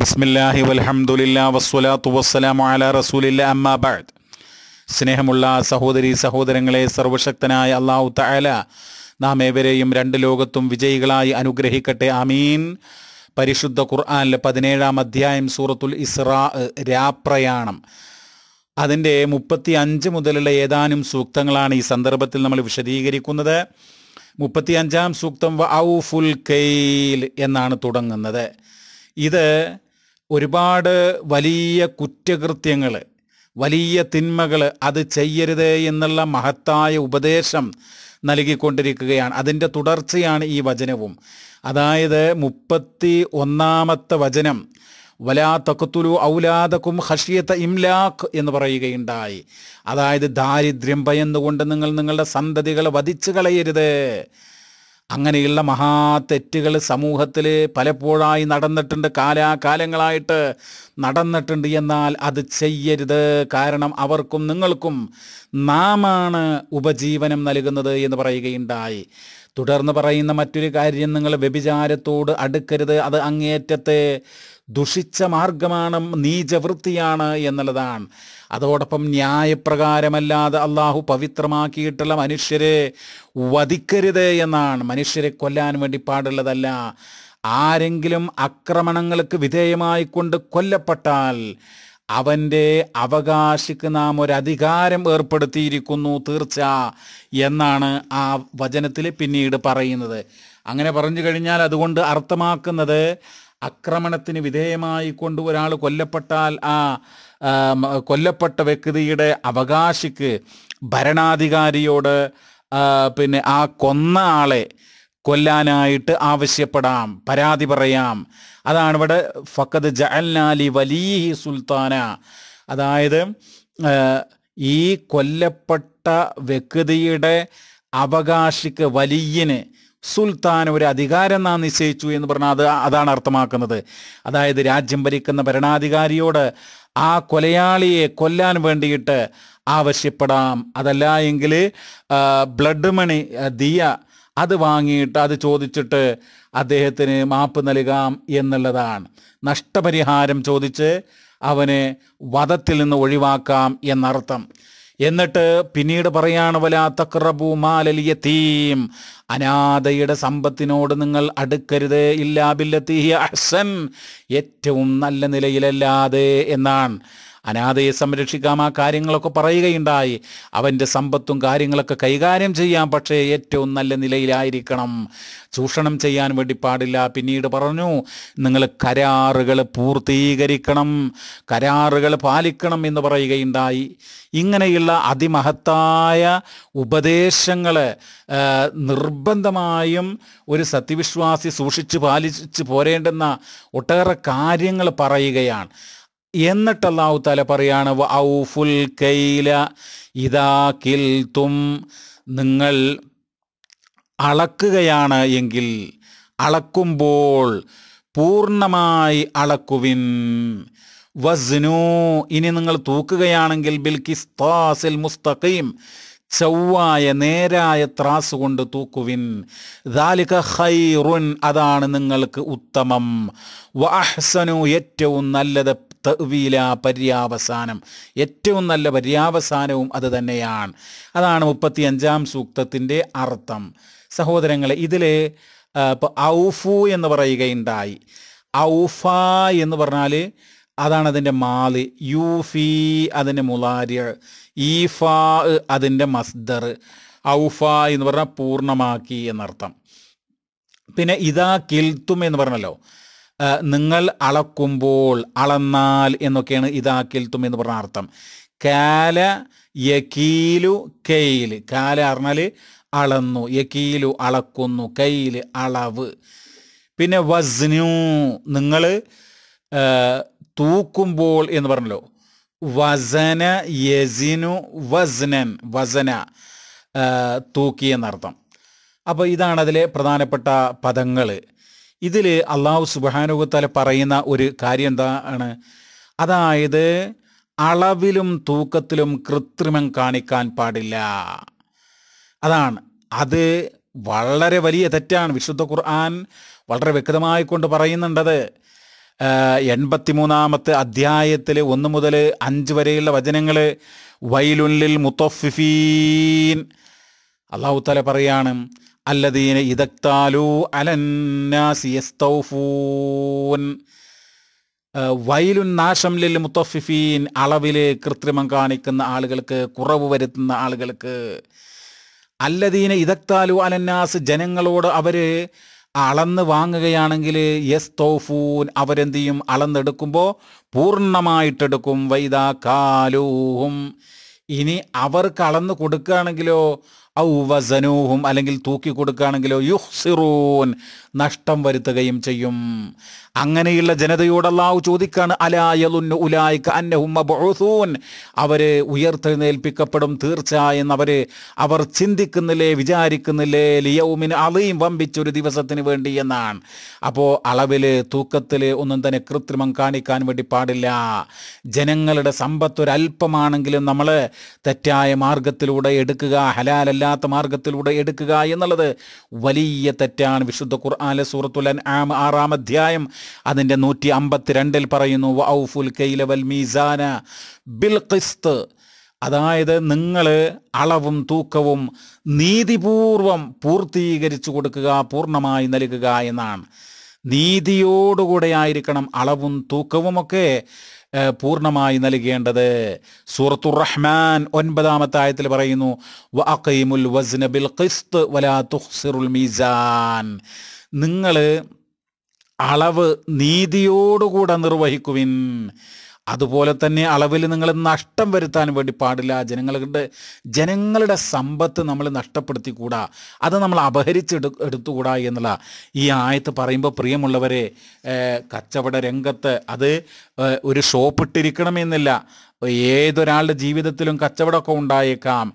ബിസ്മില്ലാഹി വൽഹംദുലില്ലാ വസ്വലാത്തു വസ്സലാമു അല റസൂലില്ല അമ്മാ സ്നേഹമുള്ള സഹോദരി സഹോദരങ്ങളെ സർവശക്തനായ അള്ളാഹു തആല നാം ഏവരെയും രണ്ട് ലോകത്തും വിജയികളായി അനുഗ്രഹിക്കട്ടെ ആമീൻ പരിശുദ്ധ ഖുർആാനിലെ പതിനേഴാം അധ്യായം സൂറത്തുൽ ഇസ്രാ രാപ്രയാണം അതിൻ്റെ മുപ്പത്തി അഞ്ച് മുതലുള്ള ഏതാനും സൂക്തങ്ങളാണ് ഈ സന്ദർഭത്തിൽ നമ്മൾ വിശദീകരിക്കുന്നത് മുപ്പത്തി അഞ്ചാം സൂക്തം വ ഫുൽ കെയിൽ എന്നാണ് തുടങ്ങുന്നത് ഇത് ഒരുപാട് വലിയ കുറ്റകൃത്യങ്ങൾ വലിയ തിന്മകൾ അത് ചെയ്യരുത് എന്നുള്ള മഹത്തായ ഉപദേശം നൽകിക്കൊണ്ടിരിക്കുകയാണ് അതിൻ്റെ തുടർച്ചയാണ് ഈ വചനവും അതായത് മുപ്പത്തി ഒന്നാമത്തെ വചനം വലാ തക്കുത്തുലു ഔലാദക്കും ഹഷിയത്ത ഇംലാഖ് എന്ന് പറയുകയുണ്ടായി അതായത് ദാരിദ്ര്യം ഭയന്നുകൊണ്ട് നിങ്ങൾ നിങ്ങളുടെ സന്തതികളെ വധിച്ചു കളയരുത് അങ്ങനെയുള്ള മഹാ തെറ്റുകൾ സമൂഹത്തിൽ പലപ്പോഴായി നടന്നിട്ടുണ്ട് കാലാകാലങ്ങളായിട്ട് നടന്നിട്ടുണ്ട് എന്നാൽ അത് ചെയ്യരുത് കാരണം അവർക്കും നിങ്ങൾക്കും നാമാണ് ഉപജീവനം നൽകുന്നത് എന്ന് പറയുകയുണ്ടായി തുടർന്ന് പറയുന്ന മറ്റൊരു കാര്യം നിങ്ങൾ വ്യഭിചാരത്തോട് അടുക്കരുത് അത് അങ്ങേറ്റത്തെ ദുഷിച്ച മാർഗമാണ് നീചവൃത്തിയാണ് എന്നുള്ളതാണ് അതോടൊപ്പം ന്യായപ്രകാരമല്ലാതെ അള്ളാഹു പവിത്രമാക്കിയിട്ടുള്ള മനുഷ്യരെ വധിക്കരുത് എന്നാണ് മനുഷ്യരെ കൊല്ലാൻ വേണ്ടി പാടുള്ളതല്ല ആരെങ്കിലും ആക്രമണങ്ങൾക്ക് വിധേയമായിക്കൊണ്ട് കൊല്ലപ്പെട്ടാൽ അവന്റെ അവകാശിക്ക് നാം ഒരു അധികാരം ഏർപ്പെടുത്തിയിരിക്കുന്നു തീർച്ച എന്നാണ് ആ വചനത്തിൽ പിന്നീട് പറയുന്നത് അങ്ങനെ പറഞ്ഞു കഴിഞ്ഞാൽ അതുകൊണ്ട് അർത്ഥമാക്കുന്നത് അക്രമണത്തിന് വിധേയമായി കൊണ്ട് ഒരാൾ കൊല്ലപ്പെട്ടാൽ ആ കൊല്ലപ്പെട്ട വ്യക്തിയുടെ അവകാശിക്ക് ഭരണാധികാരിയോട് പിന്നെ ആ കൊന്ന ആളെ കൊല്ലാനായിട്ട് ആവശ്യപ്പെടാം പരാതി പറയാം അതാണ് ഇവിടെ ഫക്കത് ജഅൽനാലി വലീഹി സുൽത്താന അതായത് ഈ കൊല്ലപ്പെട്ട വ്യക്തിയുടെ അവകാശിക്ക് വലിയന് സുൽത്താൻ ഒരു അധികാരം നാം നിശ്ചയിച്ചു എന്ന് പറഞ്ഞാൽ അത് അതാണ് അർത്ഥമാക്കുന്നത് അതായത് രാജ്യം ഭരിക്കുന്ന ഭരണാധികാരിയോട് ആ കൊലയാളിയെ കൊല്ലാൻ വേണ്ടിയിട്ട് ആവശ്യപ്പെടാം അതല്ല എങ്കിൽ ബ്ലഡ് മണി ദിയ അത് വാങ്ങിയിട്ട് അത് ചോദിച്ചിട്ട് അദ്ദേഹത്തിന് മാപ്പ് നൽകാം എന്നുള്ളതാണ് നഷ്ടപരിഹാരം ചോദിച്ച് അവനെ വധത്തിൽ നിന്ന് ഒഴിവാക്കാം എന്നർത്ഥം എന്നിട്ട് പിന്നീട് പറയാണ് വല തക്റബു മാലൽ യതീം അനാഥയുടെ സമ്പത്തിനോട് നിങ്ങൾ അടുക്കരുത് ഇല്ലാ തീ അഹ്സൻ ഏറ്റവും നല്ല നിലയിലല്ലാതെ എന്നാണ് അനാഥയെ സംരക്ഷിക്കാം ആ കാര്യങ്ങളൊക്കെ പറയുകയുണ്ടായി അവൻ്റെ സമ്പത്തും കാര്യങ്ങളൊക്കെ കൈകാര്യം ചെയ്യാം പക്ഷേ ഏറ്റവും നല്ല നിലയിലായിരിക്കണം ചൂഷണം ചെയ്യാൻ വേണ്ടി പാടില്ല പിന്നീട് പറഞ്ഞു നിങ്ങൾ കരാറുകൾ പൂർത്തീകരിക്കണം കരാറുകൾ പാലിക്കണം എന്ന് പറയുകയുണ്ടായി ഇങ്ങനെയുള്ള അതിമഹത്തായ ഉപദേശങ്ങൾ നിർബന്ധമായും ഒരു സത്യവിശ്വാസി സൂക്ഷിച്ച് പാലിച്ച് പോരേണ്ടുന്ന ഒട്ടേറെ കാര്യങ്ങൾ പറയുകയാണ് എന്നിട്ട് അള്ളാഹു താല പറയാണ് ഔഫുൽ കൈല ഇതാ കിൽ തും നിങ്ങൾ അളക്കുകയാണ് എങ്കിൽ അളക്കുമ്പോൾ പൂർണ്ണമായി അളക്കുവിൻ വസ്നു ഇനി നിങ്ങൾ തൂക്കുകയാണെങ്കിൽ ബിൽക്കിസ്താസിൽ മുസ്തഖീം ചൊവ്വായ നേരായ ത്രാസ് കൊണ്ട് തൂക്കുവിൻ ദാലിക ഹൈറുൻ അതാണ് നിങ്ങൾക്ക് ഉത്തമം വഹ്സനു ഏറ്റവും നല്ലത് തവീല പര്യാവസാനം ഏറ്റവും നല്ല പര്യാവസാനവും അത് തന്നെയാണ് അതാണ് മുപ്പത്തിയഞ്ചാം സൂക്തത്തിൻ്റെ അർത്ഥം സഹോദരങ്ങളെ ഇതിൽ ഇപ്പോൾ ഔഫു എന്ന് പറയുകയുണ്ടായി ഔഫ എന്ന് പറഞ്ഞാൽ അതാണ് അതിൻ്റെ മാല് യൂഫി അതിൻ്റെ മുലാരി ഈഫ അതിൻ്റെ മസ്ദർ ഔഫ എന്ന് പറഞ്ഞാൽ പൂർണ്ണമാക്കി എന്നർത്ഥം പിന്നെ ഇതാ കിൽത്തും എന്ന് പറഞ്ഞല്ലോ നിങ്ങൾ അളക്കുമ്പോൾ അളന്നാൽ എന്നൊക്കെയാണ് ഇതാക്കിൽത്തും എന്ന് പറഞ്ഞ അർത്ഥം കാല യക്കീലു കെയിൽ കാല പറഞ്ഞാൽ അളന്നു യക്കീലു അളക്കുന്നു കയ്യിൽ അളവ് പിന്നെ വസ്നു നിങ്ങൾ തൂക്കുമ്പോൾ എന്ന് പറഞ്ഞല്ലോ വസന യസിനു വസ്നൻ വസന തൂക്കി എന്നർത്ഥം അപ്പോൾ ഇതാണ് അതിലെ പ്രധാനപ്പെട്ട പദങ്ങൾ ഇതിൽ അള്ളാഹു സുബാനുഭവത്താൽ പറയുന്ന ഒരു കാര്യം എന്താണ് അതായത് അളവിലും തൂക്കത്തിലും കൃത്രിമം കാണിക്കാൻ പാടില്ല അതാണ് അത് വളരെ വലിയ തെറ്റാണ് വിശുദ്ധ ഖുർആൻ വളരെ വ്യക്തമായി കൊണ്ട് പറയുന്നുണ്ടത് എൺപത്തിമൂന്നാമത്തെ അധ്യായത്തിൽ ഒന്ന് മുതൽ അഞ്ച് വരെയുള്ള വചനങ്ങൾ വൈലുല്ലിൽ മുത്തഫിഫീൻ അള്ളാഹു പറയാണ് അല്ലദീന ഇതക്താലു അലന്നാസിയസ്തൗഫൂൻ വയലുൻ നാശം ലിൽ മുത്തഫിഫീൻ അളവിൽ കൃത്രിമം കാണിക്കുന്ന ആളുകൾക്ക് കുറവ് വരുത്തുന്ന ആളുകൾക്ക് അല്ലദീന ഇതക്താലു അലന്നാസ് ജനങ്ങളോട് അവർ അളന്ന് വാങ്ങുകയാണെങ്കിൽ യെസ് തോഫൂൻ അവരെന്ത് ചെയ്യും അളന്നെടുക്കുമ്പോൾ പൂർണ്ണമായിട്ടെടുക്കും വൈദാ കാലൂഹും ഇനി അവർക്ക് അളന്ന് കൊടുക്കുകയാണെങ്കിലോ ഔ വസനൂഹും അല്ലെങ്കിൽ തൂക്കി കൊടുക്കുകയാണെങ്കിലോ യുഹ്സിറൂൻ നഷ്ടം വരുത്തുകയും ചെയ്യും അങ്ങനെയുള്ള ജനതയോട് അള്ളാഹു ചോദിക്കാണ് അലായലുന്നു ഉലായിക്ക അന്നഹുമ്മൂൻ അവര് ഉയർത്തെഴുന്നേൽപ്പിക്കപ്പെടും തീർച്ചയായും എന്ന് അവര് അവർ ചിന്തിക്കുന്നില്ലേ വിചാരിക്കുന്നില്ലേ ലിയൗമിന് അളയും വമ്പിച്ചൊരു ദിവസത്തിന് വേണ്ടി എന്നാണ് അപ്പോൾ അളവിൽ തൂക്കത്തിൽ ഒന്നും തന്നെ കൃത്രിമം കാണിക്കാൻ വേണ്ടി പാടില്ല ജനങ്ങളുടെ സമ്പത്ത് ഒരല്പമാണെങ്കിലും നമ്മൾ തെറ്റായ മാർഗത്തിലൂടെ എടുക്കുക ഹലാലല്ലാത്ത മാർഗത്തിലൂടെ എടുക്കുക എന്നുള്ളത് വലിയ തെറ്റാണ് വിശുദ്ധ ഖുർആാലെ സൂറത്തുൽ ആം ആറാം അധ്യായം അതിൻ്റെ നൂറ്റി അമ്പത്തിരണ്ടിൽ പറയുന്നു വൗഫുൽ കെയ്ലവൽ മീസാന ബിൽ ഖിസ്ത് അതായത് നിങ്ങൾ അളവും തൂക്കവും നീതിപൂർവം പൂർത്തീകരിച്ചു കൊടുക്കുക പൂർണ്ണമായി നൽകുക എന്നാണ് നീതിയോടുകൂടെ ആയിരിക്കണം അളവും തൂക്കവുമൊക്കെ പൂർണ്ണമായി നൽകേണ്ടത് സൂറത്തു റഹ്മാൻ ഒൻപതാമത്തെ ആയത്തിൽ പറയുന്നു വഅഖീമുൽ വസ്ന ബിൽ ഖിസ്ത് വലാ തുഹ്സിറുൽ മീസാൻ നിങ്ങൾ അളവ് നീതിയോടുകൂടെ നിർവഹിക്കുവിൻ അതുപോലെ തന്നെ അളവിൽ നിങ്ങൾ നഷ്ടം വരുത്താൻ വേണ്ടി പാടില്ല ജനങ്ങളുടെ ജനങ്ങളുടെ സമ്പത്ത് നമ്മൾ നഷ്ടപ്പെടുത്തിക്കൂടാ അത് നമ്മൾ അപഹരിച്ചെടു എടുത്തുകൂടാ എന്നുള്ള ഈ ആയത്ത് പറയുമ്പോൾ പ്രിയമുള്ളവരെ കച്ചവട രംഗത്ത് അത് ഒരു ഷോപ്പ് ഇട്ടിരിക്കണമെന്നില്ല ഏതൊരാളുടെ ജീവിതത്തിലും കച്ചവടമൊക്കെ ഉണ്ടായേക്കാം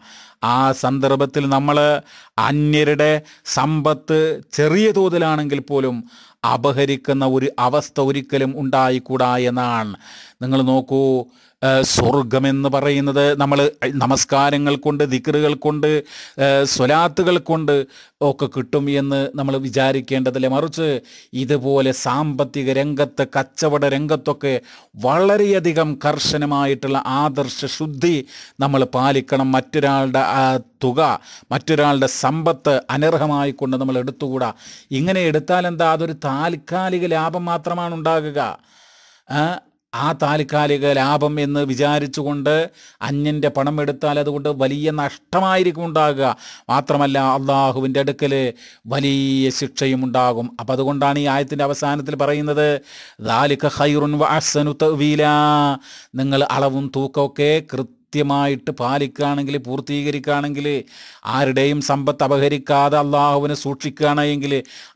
ആ സന്ദർഭത്തിൽ നമ്മൾ അന്യരുടെ സമ്പത്ത് ചെറിയ തോതിലാണെങ്കിൽ പോലും അപഹരിക്കുന്ന ഒരു അവസ്ഥ ഒരിക്കലും ഉണ്ടായിക്കൂടാ എന്നാണ് നിങ്ങൾ നോക്കൂ സ്വർഗമെന്ന് പറയുന്നത് നമ്മൾ നമസ്കാരങ്ങൾ കൊണ്ട് ദിക്റുകൾ കൊണ്ട് സ്വലാത്തുകൾ കൊണ്ട് ഒക്കെ കിട്ടും എന്ന് നമ്മൾ വിചാരിക്കേണ്ടതല്ലേ മറിച്ച് ഇതുപോലെ സാമ്പത്തിക രംഗത്ത് കച്ചവട രംഗത്തൊക്കെ വളരെയധികം കർശനമായിട്ടുള്ള ആദർശ ശുദ്ധി നമ്മൾ പാലിക്കണം മറ്റൊരാളുടെ തുക മറ്റൊരാളുടെ സമ്പത്ത് അനർഹമായി കൊണ്ട് നമ്മൾ എടുത്തുകൂടാ ഇങ്ങനെ എടുത്താൽ എന്താ അതൊരു താൽക്കാലിക ലാഭം മാത്രമാണ് ഉണ്ടാകുക ആ താൽക്കാലിക ലാഭം എന്ന് വിചാരിച്ചുകൊണ്ട് അന്യൻ്റെ പണം എടുത്താൽ അതുകൊണ്ട് വലിയ നഷ്ടമായിരിക്കും ഉണ്ടാകുക മാത്രമല്ല അള്ളാഹുവിൻ്റെ അടുക്കൽ വലിയ ശിക്ഷയും ഉണ്ടാകും അപ്പം അതുകൊണ്ടാണ് ഈ ആയത്തിൻ്റെ അവസാനത്തിൽ പറയുന്നത് ദാലിക്ക ഹൈറുൻ വാസനു തവീല നിങ്ങൾ അളവും തൂക്കമൊക്കെ കൃത്യമായിട്ട് പാലിക്കുകയാണെങ്കിൽ പൂർത്തീകരിക്കുകയാണെങ്കിൽ ആരുടെയും സമ്പത്ത് അപഹരിക്കാതെ അള്ളാഹുവിനെ സൂക്ഷിക്കുകയാണെങ്കിൽ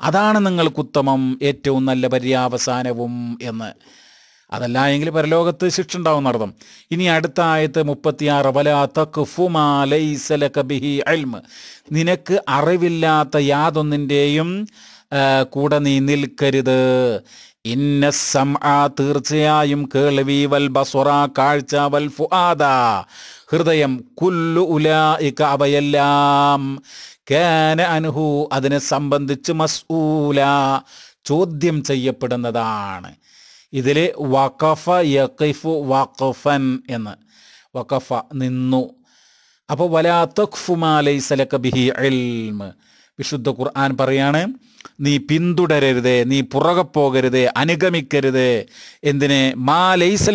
അതാണ് നിങ്ങൾക്കുത്തമം ഏറ്റവും നല്ല പര്യാവസാനവും എന്ന് അതല്ല എങ്കിൽ പരലോകത്ത് ശിക്ഷ ഉണ്ടാവും അർത്ഥം ഇനി അടുത്ത ആയത്ത് മുപ്പത്തിയാറ് വല തക്ഫുമാലൈസലബിഹി അൽമ നിനക്ക് അറിവില്ലാത്ത യാതൊന്നിൻ്റെയും കൂടെ നീ നിൽക്കരുത് ഇന്ന സംആ തീർച്ചയായും കേൾവി വൽ ബസ്വറ കാഴ്ച വൽ ഫുആദ ഹൃദയം കുല്ലു ഉലായിക്ക അവയെല്ലാം കാന അനുഹു അതിനെ സംബന്ധിച്ച് മസ്ഊല ചോദ്യം ചെയ്യപ്പെടുന്നതാണ് ഇതിൽ വഖഫ യഖിഫു വഖഫൻ എന്ന് വഖഫ നിന്നു അപ്പോൾ വലാ തഖ്ഫുമാലൈസലക്ക ബിഹി ഇൽമ് വിശുദ്ധ ഖുർആൻ പറയാണ് നീ പിന്തുടരരുത് നീ പുറകെ പോകരുത് അനുഗമിക്കരുത് എന്തിനെ മാ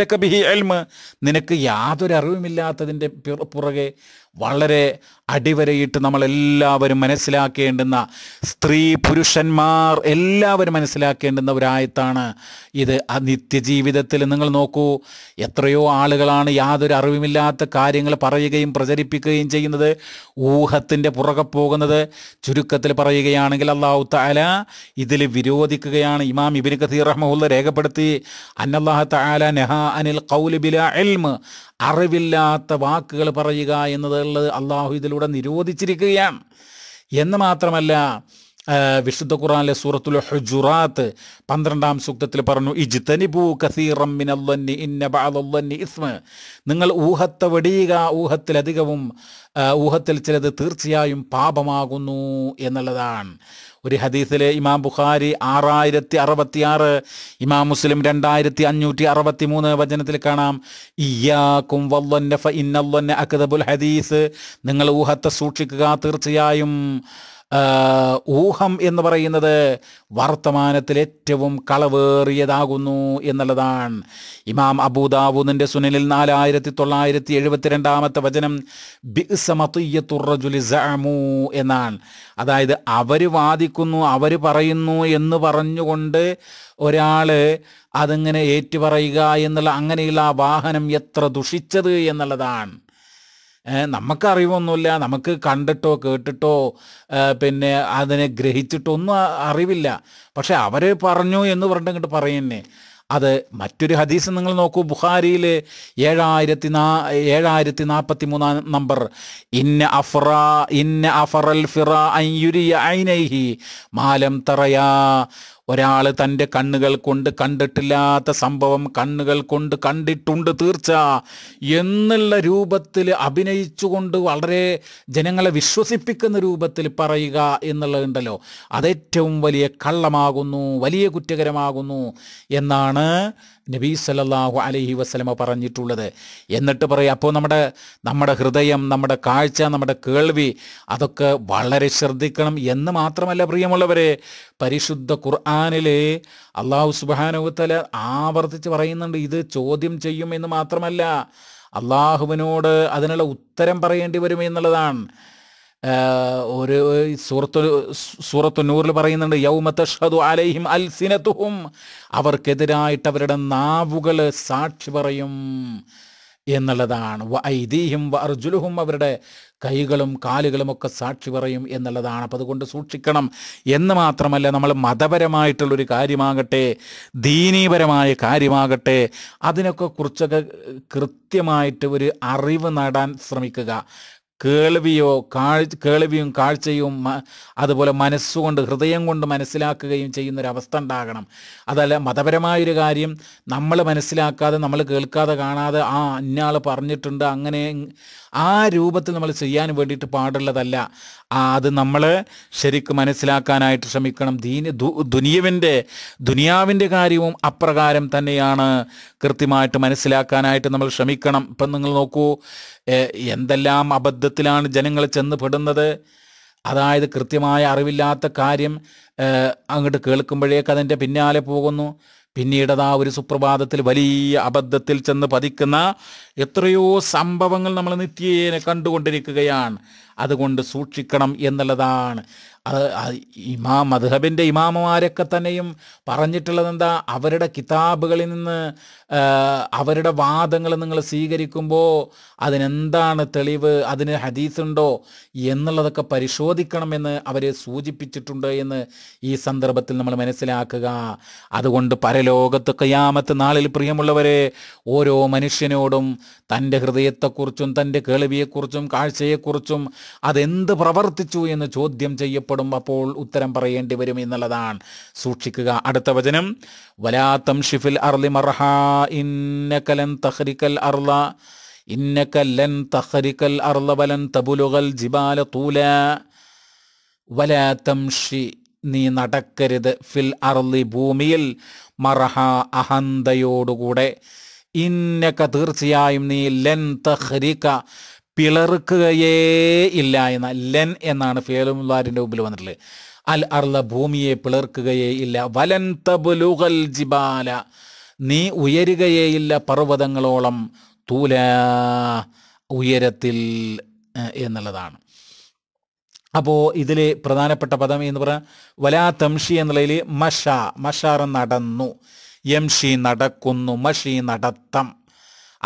ലക ബിഹി എൽമ് നിനക്ക് യാതൊരു അറിവുമില്ലാത്തതിൻ്റെ പുറകെ വളരെ അടിവരയിട്ട് നമ്മളെല്ലാവരും മനസ്സിലാക്കേണ്ടുന്ന സ്ത്രീ പുരുഷന്മാർ എല്ലാവരും മനസ്സിലാക്കേണ്ടുന്ന ഒരായത്താണ് ഇത് ആ നിത്യജീവിതത്തിൽ നിങ്ങൾ നോക്കൂ എത്രയോ ആളുകളാണ് യാതൊരു അറിവുമില്ലാത്ത കാര്യങ്ങൾ പറയുകയും പ്രചരിപ്പിക്കുകയും ചെയ്യുന്നത് ഊഹത്തിൻ്റെ പുറകെ പോകുന്നത് ചുരുക്കത്തിൽ പറയുകയാണെങ്കിൽ അള്ളാഹു താല ഇതിൽ വിരോധിക്കുകയാണ് ഇമാം ഇബിൻ കസീർ റഹ്മുള്ള രേഖപ്പെടുത്തി അന്നല്ലാഹ താല നെഹ അനിൽ കൗൽ ബില എൽമ് അറിവില്ലാത്ത വാക്കുകൾ പറയുക എന്നതുള്ളത് അള്ളാഹു ഇതിലൂടെ നിരോധിച്ചിരിക്കുകയാണ് എന്ന് മാത്രമല്ല വിശുദ്ധ ഖുറാനിലെ സൂറത്തുൽ ഹുജുറാത്ത് പന്ത്രണ്ടാം സൂക്തത്തിൽ പറഞ്ഞു ഇജ്തനിബു കസീറം മിനല്ലി ഇന്ന ബഅദല്ലി ഇസ്മ നിങ്ങൾ ഊഹത്തെ വെടിയുക ഊഹത്തിലധികവും ഊഹത്തിൽ ചിലത് തീർച്ചയായും പാപമാകുന്നു എന്നുള്ളതാണ് ഒരു ഹദീസിലെ ഇമാം ബുഖാരി ആറായിരത്തി ആറ് ഇമാം മുസ്ലിം രണ്ടായിരത്തി അഞ്ഞൂറ്റി അറുപത്തി മൂന്ന് വചനത്തിൽ കാണാം ഇയാക്കും വല്ലൊന്നെ ഫ ഇന്നല്ലന്നെ അക്കദബുൽ ഹദീസ് നിങ്ങൾ ഊഹത്തെ സൂക്ഷിക്കുക തീർച്ചയായും ഊഹം എന്ന് പറയുന്നത് വർത്തമാനത്തിൽ ഏറ്റവും കളവേറിയതാകുന്നു എന്നുള്ളതാണ് ഇമാം അബൂദാബൂദിൻ്റെ സുനിലിൽ നാലായിരത്തി തൊള്ളായിരത്തി രണ്ടാമത്തെ വചനം എന്നാണ് അതായത് അവർ വാദിക്കുന്നു അവർ പറയുന്നു എന്ന് പറഞ്ഞുകൊണ്ട് ഒരാൾ അതിങ്ങനെ ഏറ്റുപറയുക എന്നുള്ള അങ്ങനെയുള്ള ആ വാഹനം എത്ര ദുഷിച്ചത് എന്നുള്ളതാണ് നമുക്ക് അറിവൊന്നുമില്ല നമുക്ക് കണ്ടിട്ടോ കേട്ടിട്ടോ പിന്നെ അതിനെ ഗ്രഹിച്ചിട്ടോ ഒന്നും അറിവില്ല പക്ഷെ അവർ പറഞ്ഞു എന്ന് പറഞ്ഞിട്ട് പറയുന്നേ അത് മറ്റൊരു ഹദീസ് നിങ്ങൾ നോക്കൂ ബുഹാരിയിൽ ഏഴായിരത്തി നാ ഏഴായിരത്തി നാൽപ്പത്തി മൂന്നാം നമ്പർ ഇന്ന അഫറ ഇന്ന അഫറൽ ഫിറ ഐനൈഹി മാലം തറയാ ഒരാൾ തൻ്റെ കണ്ണുകൾ കൊണ്ട് കണ്ടിട്ടില്ലാത്ത സംഭവം കണ്ണുകൾ കൊണ്ട് കണ്ടിട്ടുണ്ട് തീർച്ച എന്നുള്ള രൂപത്തിൽ അഭിനയിച്ചുകൊണ്ട് വളരെ ജനങ്ങളെ വിശ്വസിപ്പിക്കുന്ന രൂപത്തിൽ പറയുക എന്നുള്ളതുണ്ടല്ലോ അതേറ്റവും വലിയ കള്ളമാകുന്നു വലിയ കുറ്റകരമാകുന്നു എന്നാണ് നബീ സല്ലാഹു അലഹി വസ്ലമ പറഞ്ഞിട്ടുള്ളത് എന്നിട്ട് പറയും അപ്പോൾ നമ്മുടെ നമ്മുടെ ഹൃദയം നമ്മുടെ കാഴ്ച നമ്മുടെ കേൾവി അതൊക്കെ വളരെ ശ്രദ്ധിക്കണം എന്ന് മാത്രമല്ല പ്രിയമുള്ളവരെ പരിശുദ്ധ ഖുർആാനിലെ അള്ളാഹു സുബാനുത്തല ആവർത്തിച്ച് പറയുന്നുണ്ട് ഇത് ചോദ്യം ചെയ്യും എന്ന് മാത്രമല്ല അള്ളാഹുവിനോട് അതിനുള്ള ഉത്തരം പറയേണ്ടി വരും എന്നുള്ളതാണ് ഒരു സൂറത്ത് സൂറത്ത് നൂറിൽ പറയുന്നുണ്ട് യൗമത്തഷതു അലൈഹിം അൽസിനത്തുഹും അവർക്കെതിരായിട്ട് അവരുടെ നാവുകൾ സാക്ഷി പറയും എന്നുള്ളതാണ് വ അർജുലുഹും അവരുടെ കൈകളും കാലുകളും ഒക്കെ സാക്ഷി പറയും എന്നുള്ളതാണ് അപ്പം അതുകൊണ്ട് സൂക്ഷിക്കണം എന്ന് മാത്രമല്ല നമ്മൾ മതപരമായിട്ടുള്ളൊരു കാര്യമാകട്ടെ ദീനീപരമായ കാര്യമാകട്ടെ അതിനൊക്കെ കുറിച്ചൊക്കെ കൃത്യമായിട്ട് ഒരു അറിവ് നേടാൻ ശ്രമിക്കുക കേൾവിയോ കാഴ് കേൾവിയും കാഴ്ചയും അതുപോലെ മനസ്സുകൊണ്ട് ഹൃദയം കൊണ്ട് മനസ്സിലാക്കുകയും ചെയ്യുന്നൊരവസ്ഥ ഉണ്ടാകണം അതല്ല മതപരമായൊരു കാര്യം നമ്മൾ മനസ്സിലാക്കാതെ നമ്മൾ കേൾക്കാതെ കാണാതെ ആ ഇന്നയാൾ പറഞ്ഞിട്ടുണ്ട് അങ്ങനെ ആ രൂപത്തിൽ നമ്മൾ ചെയ്യാൻ വേണ്ടിയിട്ട് പാടുള്ളതല്ല അത് നമ്മൾ ശരിക്കും മനസ്സിലാക്കാനായിട്ട് ശ്രമിക്കണം ദീന ദുനിയവിൻ്റെ ദുനിയാവിൻ്റെ കാര്യവും അപ്രകാരം തന്നെയാണ് കൃത്യമായിട്ട് മനസ്സിലാക്കാനായിട്ട് നമ്മൾ ശ്രമിക്കണം ഇപ്പം നിങ്ങൾ നോക്കൂ എന്തെല്ലാം അബദ്ധത്തിലാണ് ജനങ്ങൾ ചെന്ന് പെടുന്നത് അതായത് കൃത്യമായ അറിവില്ലാത്ത കാര്യം അങ്ങോട്ട് കേൾക്കുമ്പോഴേക്ക് അതിൻ്റെ പിന്നാലെ പോകുന്നു പിന്നീട് അതാ ഒരു സുപ്രഭാതത്തിൽ വലിയ അബദ്ധത്തിൽ ചെന്ന് പതിക്കുന്ന എത്രയോ സംഭവങ്ങൾ നമ്മൾ നിത്യേനെ കണ്ടുകൊണ്ടിരിക്കുകയാണ് അതുകൊണ്ട് സൂക്ഷിക്കണം എന്നുള്ളതാണ് അത് ഇമാ മധുഹബിൻ്റെ ഇമാമമാരൊക്കെ തന്നെയും പറഞ്ഞിട്ടുള്ളത് എന്താ അവരുടെ കിതാബുകളിൽ നിന്ന് അവരുടെ വാദങ്ങൾ നിങ്ങൾ സ്വീകരിക്കുമ്പോൾ അതിനെന്താണ് തെളിവ് അതിന് ഹദീസുണ്ടോ എന്നുള്ളതൊക്കെ പരിശോധിക്കണമെന്ന് അവർ സൂചിപ്പിച്ചിട്ടുണ്ട് എന്ന് ഈ സന്ദർഭത്തിൽ നമ്മൾ മനസ്സിലാക്കുക അതുകൊണ്ട് പരലോകത്ത് കയാമത്ത് നാളിൽ പ്രിയമുള്ളവരെ ഓരോ മനുഷ്യനോടും തൻ്റെ ഹൃദയത്തെക്കുറിച്ചും തൻ്റെ കേൾവിയെക്കുറിച്ചും കാഴ്ചയെക്കുറിച്ചും അതെന്ത് പ്രവർത്തിച്ചു എന്ന് ചോദ്യം ചെയ്യപ്പെടും ആവശ്യപ്പെടും അപ്പോൾ ഉത്തരം പറയേണ്ടി വരും എന്നുള്ളതാണ് സൂക്ഷിക്കുക അടുത്ത വചനം വലാത്തം ഷിഫിൽ അർലി മർഹ കലൻ തഹരിക്കൽ അർല കല്ലൻ തഹരിക്കൽ അർല വലൻ തബുലുകൽ ജിബാല തൂല വലാത്തം ഷി നീ നടക്കരുത് ഫിൽ അർലി ഭൂമിയിൽ മറഹ അഹന്തയോടുകൂടെ ഇന്നക്ക തീർച്ചയായും നീ ലൻ തഹ്രിക്ക പിളർക്കുകയേ ഇല്ല എന്ന ലെൻ എന്നാണ് ഫേലുമുല്ലാരിൻ്റെ മുമ്പിൽ വന്നിട്ടുള്ളത് അൽ അർള ഭൂമിയെ പിളർക്കുകയേ ഇല്ല വലൻ തബുലുകൽ ജിബാല നീ ഉയരുകയേയില്ല പർവ്വതങ്ങളോളം തൂല ഉയരത്തിൽ എന്നുള്ളതാണ് അപ്പോൾ ഇതിൽ പ്രധാനപ്പെട്ട പദം എന്ന് പറഞ്ഞാൽ വലാ തംഷി എന്നുള്ളതിൽ മഷ മഷാർ നടന്നു യംഷി നടക്കുന്നു മഷി നടത്തം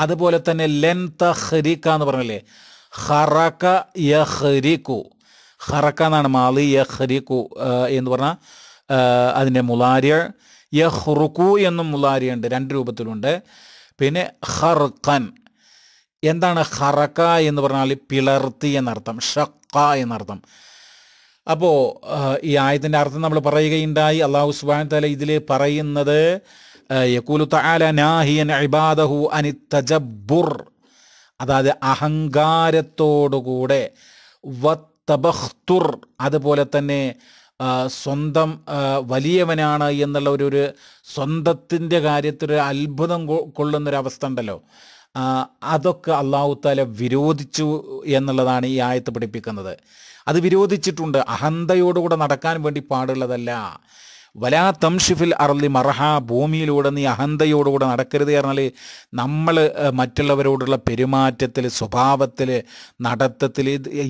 അതുപോലെ തന്നെ ലെൻ തഹ്രീക്ക എന്ന് പറഞ്ഞില്ലേ ഹറക്ക യഹ്രിക്കു ഹറക്ക എന്നാണ് മാലി യഹ്രിക്കു എന്ന് പറഞ്ഞാൽ അതിൻ്റെ മുലാരിയ യഹ്റുക്കു എന്നും മുലാരിയുണ്ട് രണ്ട് രൂപത്തിലുണ്ട് പിന്നെ ഹർഖൻ എന്താണ് ഹറക്ക എന്ന് പറഞ്ഞാൽ പിളർത്തി എന്നർത്ഥം ഷക്ക എന്നർത്ഥം അപ്പോൾ ഈ ആയത്തിൻ്റെ അർത്ഥം നമ്മൾ പറയുകയുണ്ടായി അള്ളാഹു സുബാൻ തല ഇതിൽ പറയുന്നത് തആല നാഹിയൻ ഇബാദഹു അനി തജബ്ബുർ അതായത് അഹങ്കാരത്തോടുകൂടെ അതുപോലെ തന്നെ സ്വന്തം വലിയവനാണ് എന്നുള്ള ഒരു ഒരു സ്വന്തത്തിൻ്റെ കാര്യത്തിൽ ഒരു അത്ഭുതം കൊള്ളുന്നൊരവസ്ഥ ഉണ്ടല്ലോ അതൊക്കെ അള്ളാഹുത്താല വിരോധിച്ചു എന്നുള്ളതാണ് ഈ ആയത്ത് പഠിപ്പിക്കുന്നത് അത് വിരോധിച്ചിട്ടുണ്ട് അഹന്തയോടുകൂടെ നടക്കാൻ വേണ്ടി പാടുള്ളതല്ല വലാ തംഷിഫിൽ അർലി മർഹ ഭൂമിയിലൂടെ നീ അഹന്തയോടുകൂടെ നടക്കരുത് പറഞ്ഞാൽ നമ്മൾ മറ്റുള്ളവരോടുള്ള പെരുമാറ്റത്തിൽ സ്വഭാവത്തിൽ നടത്തത്തിൽ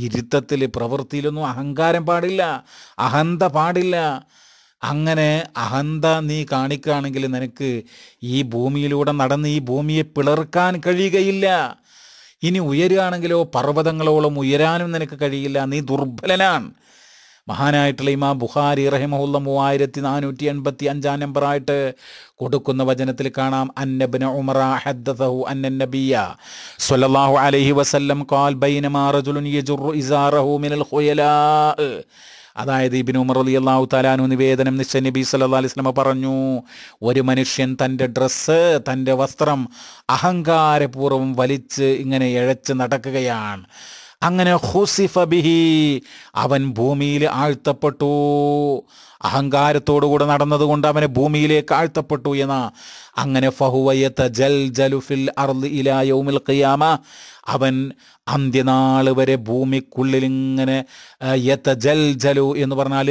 ഇരുത്തത്തിൽ പ്രവൃത്തിയിലൊന്നും അഹങ്കാരം പാടില്ല അഹന്ത പാടില്ല അങ്ങനെ അഹന്ത നീ കാണിക്കുകയാണെങ്കിൽ നിനക്ക് ഈ ഭൂമിയിലൂടെ നടന്ന് ഈ ഭൂമിയെ പിളർക്കാൻ കഴിയുകയില്ല ഇനി ഉയരുകയാണെങ്കിലോ പർവ്വതങ്ങളോളം ഉയരാനും നിനക്ക് കഴിയില്ല നീ ദുർബലനാണ് മഹാനായിട്ടുള്ള ഇമാം ബുഹാരി റഹിമഹുല്ല മൂവായിരത്തി നാനൂറ്റി എൺപത്തി അഞ്ചാം നമ്പറായിട്ട് കൊടുക്കുന്ന വചനത്തിൽ കാണാം അന്നബിന് അതായത് ഇബിൻ ഉമർ അലി അള്ളാഹു താലാനു നിവേദനം നിശ്ചയ നബി സല്ലാ അലിസ്ലമ പറഞ്ഞു ഒരു മനുഷ്യൻ തൻ്റെ ഡ്രസ്സ് തൻ്റെ വസ്ത്രം അഹങ്കാരപൂർവ്വം വലിച്ച് ഇങ്ങനെ ഇഴച്ച് നടക്കുകയാണ് അങ്ങനെ ഹുസിഫ ബിഹി അവൻ ഭൂമിയിൽ ആഴ്ത്തപ്പെട്ടു അഹങ്കാരത്തോടുകൂടെ നടന്നതുകൊണ്ട് അവനെ ഭൂമിയിലേക്ക് ആഴ്ത്തപ്പെട്ടു എന്ന അങ്ങനെ ഫഹുവയത്ത് ജൽ ജലുഫിൽ അർ ഇലാ യൗമിൽ ഖിയാമ അവൻ അന്ത്യനാൾ വരെ ഭൂമിക്കുള്ളിലിങ്ങനെ യത്ത ജൽ ജലു എന്ന് പറഞ്ഞാൽ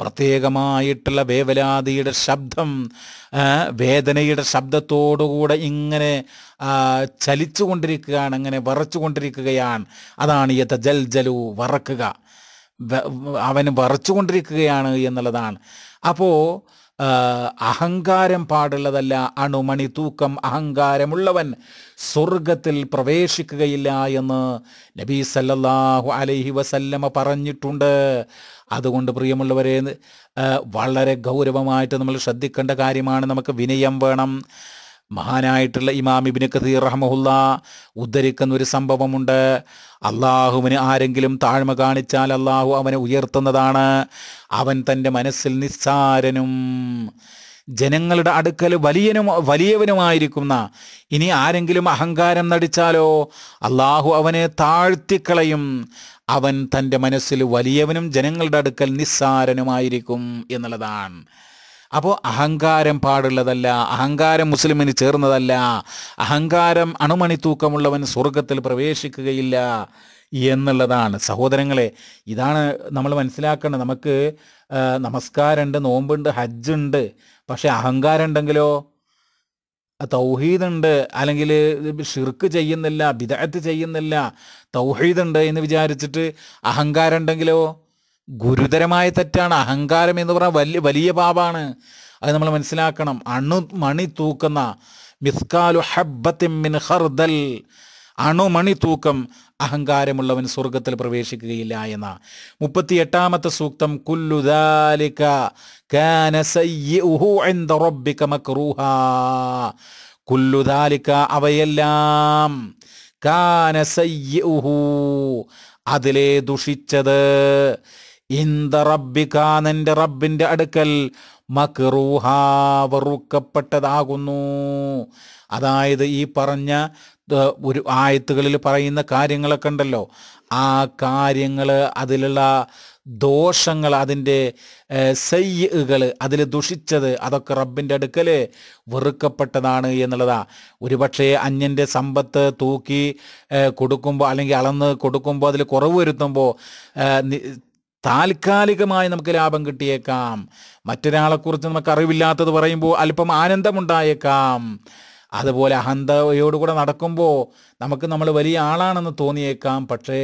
പ്രത്യേകമായിട്ടുള്ള വേവലാതിയുടെ ശബ്ദം വേദനയുടെ ശബ്ദത്തോടുകൂടെ ഇങ്ങനെ ചലിച്ചു കൊണ്ടിരിക്കുകയാണ് അങ്ങനെ വറച്ചു കൊണ്ടിരിക്കുകയാണ് അതാണ് യത്ത ജൽ ജലു വറക്കുക അവന് വറച്ചുകൊണ്ടിരിക്കുകയാണ് എന്നുള്ളതാണ് അപ്പോൾ അഹങ്കാരം പാടുള്ളതല്ല അണുമണി തൂക്കം അഹങ്കാരമുള്ളവൻ സ്വർഗത്തിൽ പ്രവേശിക്കുകയില്ല എന്ന് നബി സല്ലല്ലാഹു അലൈഹി വസല്ലമ പറഞ്ഞിട്ടുണ്ട് അതുകൊണ്ട് പ്രിയമുള്ളവരെ വളരെ ഗൗരവമായിട്ട് നമ്മൾ ശ്രദ്ധിക്കേണ്ട കാര്യമാണ് നമുക്ക് വിനയം വേണം മഹാനായിട്ടുള്ള ഇമാം ഇബിന് കസീർ റഹമുല്ല ഉദ്ധരിക്കുന്ന ഒരു സംഭവമുണ്ട് അള്ളാഹുവിന് ആരെങ്കിലും താഴ്മ കാണിച്ചാൽ അള്ളാഹു അവനെ ഉയർത്തുന്നതാണ് അവൻ തൻ്റെ മനസ്സിൽ നിസ്സാരനും ജനങ്ങളുടെ അടുക്കൽ വലിയനും വലിയവനുമായിരിക്കുന്ന ഇനി ആരെങ്കിലും അഹങ്കാരം നടിച്ചാലോ അള്ളാഹു അവനെ താഴ്ത്തിക്കളയും അവൻ തൻ്റെ മനസ്സിൽ വലിയവനും ജനങ്ങളുടെ അടുക്കൽ നിസ്സാരനുമായിരിക്കും എന്നുള്ളതാണ് അപ്പോൾ അഹങ്കാരം പാടുള്ളതല്ല അഹങ്കാരം മുസ്ലിമിന് ചേർന്നതല്ല അഹങ്കാരം അണുമണി തൂക്കമുള്ളവൻ സ്വർഗത്തിൽ പ്രവേശിക്കുകയില്ല എന്നുള്ളതാണ് സഹോദരങ്ങളെ ഇതാണ് നമ്മൾ മനസ്സിലാക്കേണ്ടത് നമുക്ക് നമസ്കാരമുണ്ട് നോമ്പുണ്ട് ഹജ്ജുണ്ട് പക്ഷേ അഹങ്കാരം ഉണ്ടെങ്കിലോ തൗഹീദുണ്ട് അല്ലെങ്കിൽ ഷിർക്ക് ചെയ്യുന്നില്ല ബിദഅത്ത് ചെയ്യുന്നില്ല തൗഹീദുണ്ട് എന്ന് വിചാരിച്ചിട്ട് അഹങ്കാരം ഉണ്ടെങ്കിലോ ഗുരുതരമായ തെറ്റാണ് അഹങ്കാരം എന്ന് പറഞ്ഞാൽ വലിയ വലിയ പാപാണ് അത് നമ്മൾ മനസ്സിലാക്കണം അണു മണി തൂക്കുന്ന മിസ്കാലു ഹബ്ബത്തിൻ ഹർദൽ അണുമണി തൂക്കം അഹങ്കാരമുള്ളവൻ സ്വർഗത്തിൽ പ്രവേശിക്കുകയില്ല എന്ന മുപ്പത്തി എട്ടാമത്തെ സൂക്തം കുല്ലുദാലിക കുല്ലുദാലിക്ക അവയെല്ലാം കാന സയ്യഹു അതിലെ ദുഷിച്ചത് ഇന്ദ റബ്ബിക നിന്റെ റബ്ബിന്റെ അടുക്കൽ മക്റൂഹ വെറുക്കപ്പെട്ടതാകുന്നു അതായത് ഈ പറഞ്ഞ ഒരു ആയത്തുകളിൽ പറയുന്ന കാര്യങ്ങളൊക്കെ ഉണ്ടല്ലോ ആ കാര്യങ്ങൾ അതിലുള്ള ദോഷങ്ങൾ അതിൻ്റെ സയ്യുകൾ അതിൽ ദുഷിച്ചത് അതൊക്കെ റബ്ബിൻ്റെ അടുക്കൽ വെറുക്കപ്പെട്ടതാണ് എന്നുള്ളതാ ഒരുപക്ഷെ അന്യൻ്റെ സമ്പത്ത് തൂക്കി കൊടുക്കുമ്പോൾ അല്ലെങ്കിൽ അളന്ന് കൊടുക്കുമ്പോൾ അതിൽ കുറവ് വരുത്തുമ്പോൾ താൽക്കാലികമായി നമുക്ക് ലാഭം കിട്ടിയേക്കാം മറ്റൊരാളെക്കുറിച്ച് നമുക്ക് അറിവില്ലാത്തത് പറയുമ്പോൾ അല്പം ആനന്ദമുണ്ടായേക്കാം അതുപോലെ അഹന്തയോടുകൂടെ നടക്കുമ്പോൾ നമുക്ക് നമ്മൾ വലിയ ആളാണെന്ന് തോന്നിയേക്കാം പക്ഷേ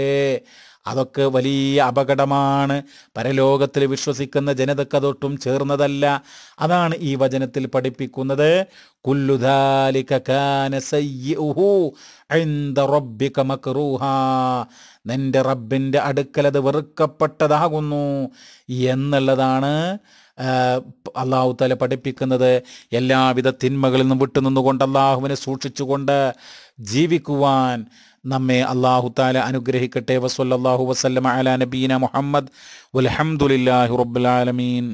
അതൊക്കെ വലിയ അപകടമാണ് പരലോകത്തിൽ വിശ്വസിക്കുന്ന ജനതക്കതൊട്ടും ചേർന്നതല്ല അതാണ് ഈ വചനത്തിൽ പഠിപ്പിക്കുന്നത് നിന്റെ റബ്ബിൻ്റെ അടുക്കലത് വെറുക്കപ്പെട്ടതാകുന്നു എന്നുള്ളതാണ് അള്ളാഹു തല പഠിപ്പിക്കുന്നത് എല്ലാവിധ തിന്മകളിൽ നിന്നും വിട്ടുനിന്നുകൊണ്ട് അള്ളാഹുവിനെ സൂക്ഷിച്ചുകൊണ്ട് ജീവിക്കുവാൻ നമ്മെ അള്ളാഹുത്താല അനുഗ്രഹിക്കട്ടെ വസല്ലാഹു വസ്ലം അല നബീന മുഹമ്മദ് വലഹമുല്ലാഹി റബ്ബുലാലമീൻ